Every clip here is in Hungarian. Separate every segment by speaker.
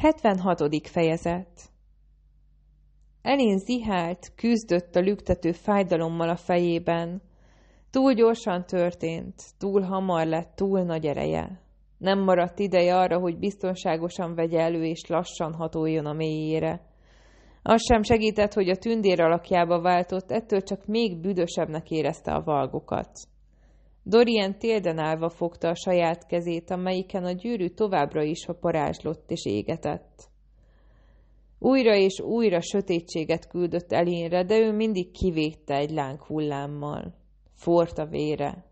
Speaker 1: 76. fejezet Elén zihált, küzdött a lüktető fájdalommal a fejében. Túl gyorsan történt, túl hamar lett, túl nagy ereje. Nem maradt ideje arra, hogy biztonságosan vegye elő és lassan hatoljon a mélyére. Az sem segített, hogy a tündér alakjába váltott, ettől csak még büdösebbnek érezte a valgokat. Dorian télden állva fogta a saját kezét, amelyiken a gyűrű továbbra is a parázslott és égetett. Újra és újra sötétséget küldött Elinre, de ő mindig kivédte egy láng hullámmal. Fort a vére.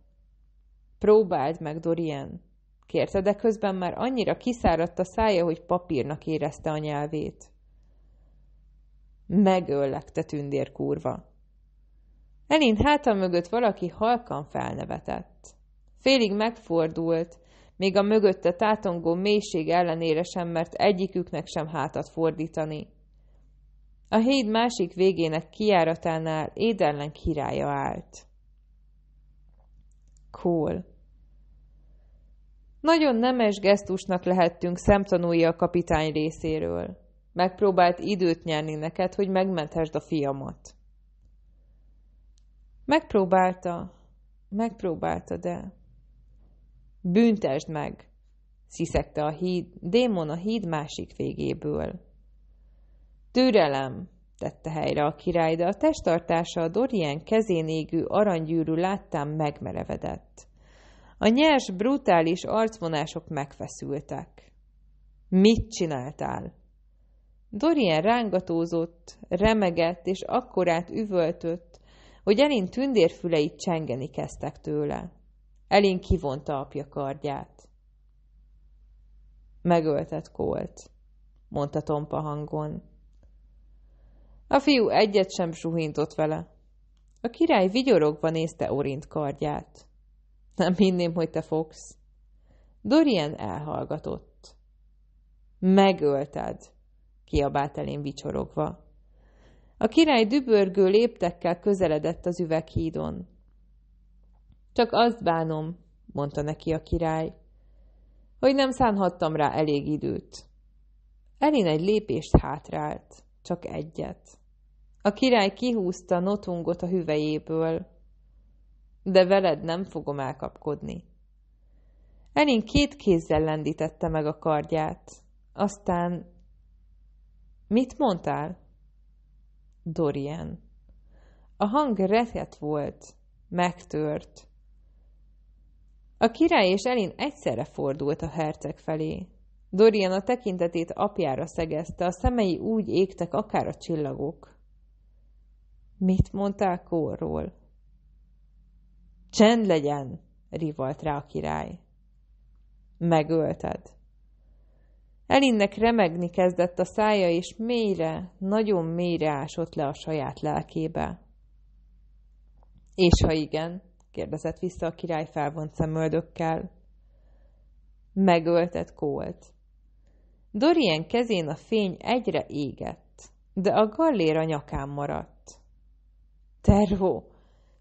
Speaker 1: Próbáld meg, Dorian, kérte, de közben már annyira kiszáradt a szája, hogy papírnak érezte a nyelvét. Megöllek, te tündér kurva! Elin háta mögött valaki halkan felnevetett. Félig megfordult, még a mögötte tátongó mélység ellenére sem mert egyiküknek sem hátat fordítani. A híd másik végének kiáratánál édellen királya állt. Kól. Nagyon nemes gesztusnak lehettünk szemtanúi a kapitány részéről. Megpróbált időt nyerni neked, hogy megmenthesd a fiamat. Megpróbálta, megpróbálta, de... Büntesd meg! sziszegte a híd, démon a híd másik végéből. Türelem! tette helyre a király, de a testtartása a Dorien kezén égő aranygyűrű láttán megmerevedett. A nyers, brutális arcvonások megfeszültek. Mit csináltál? Dorien rángatózott, remegett és akkorát üvöltött, hogy Elin tündérfüleit csengeni kezdtek tőle. Elin kivonta apja kardját. Megöltet Kolt, mondta tompa hangon. A fiú egyet sem suhintott vele. A király vigyorogva nézte Orint kardját. Nem hinném, hogy te fogsz. Dorian elhallgatott. Megölted, kiabált elén vicsorogva. A király dübörgő léptekkel közeledett az üveghídon. Csak azt bánom, mondta neki a király, hogy nem szánhattam rá elég időt. Elin egy lépést hátrált, csak egyet. A király kihúzta notungot a hüvejéből, de veled nem fogom elkapkodni. Elin két kézzel lendítette meg a kardját, aztán... Mit mondtál? Dorian. A hang retket volt, megtört. A király és Elin egyszerre fordult a herceg felé. Dorian a tekintetét apjára szegezte, a szemei úgy égtek akár a csillagok. Mit mondtál kórról? Csend legyen, rivalt rá a király. Megölted. Elinnek remegni kezdett a szája, és mélyre, nagyon mélyre ásott le a saját lelkébe. És ha igen, kérdezett vissza a király felvont szemöldökkel. Megöltett Kólt. Dorien kezén a fény egyre égett, de a gallér a nyakán maradt. Tervó!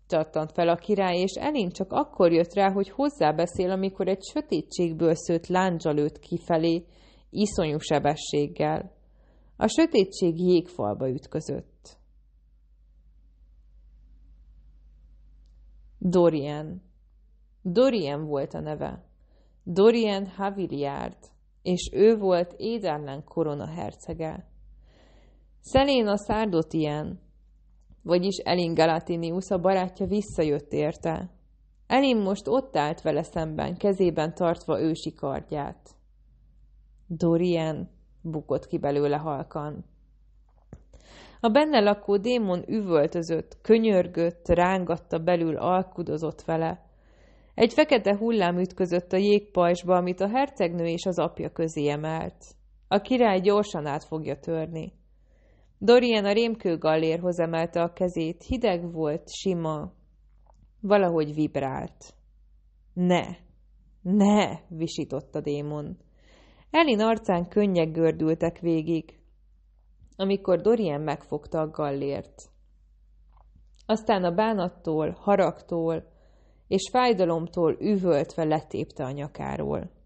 Speaker 1: csattant fel a király, és Elin csak akkor jött rá, hogy hozzá beszél, amikor egy sötétségből szőtt lándzsa lőtt kifelé, iszonyú sebességgel. A sötétség jégfalba ütközött. Dorian. Dorian volt a neve. Dorian Haviliard, és ő volt Éderlen korona hercege. szárdot ilyen, vagyis Elin Galatinius a barátja visszajött érte. Elin most ott állt vele szemben, kezében tartva ősi kardját. Dorian, bukott ki belőle halkan. A benne lakó démon üvöltözött, könyörgött, rángatta belül, alkudozott vele. Egy fekete hullám ütközött a jégpajzsba, amit a hercegnő és az apja közé emelt. A király gyorsan át fogja törni. Dorian a rémkő gallérhoz emelte a kezét, hideg volt, sima, valahogy vibrált. Ne, ne, visított a démon. Helen arcán könnyek gördültek végig, amikor Dorian megfogta a gallért. Aztán a bánattól, haragtól és fájdalomtól üvöltve letépte a nyakáról.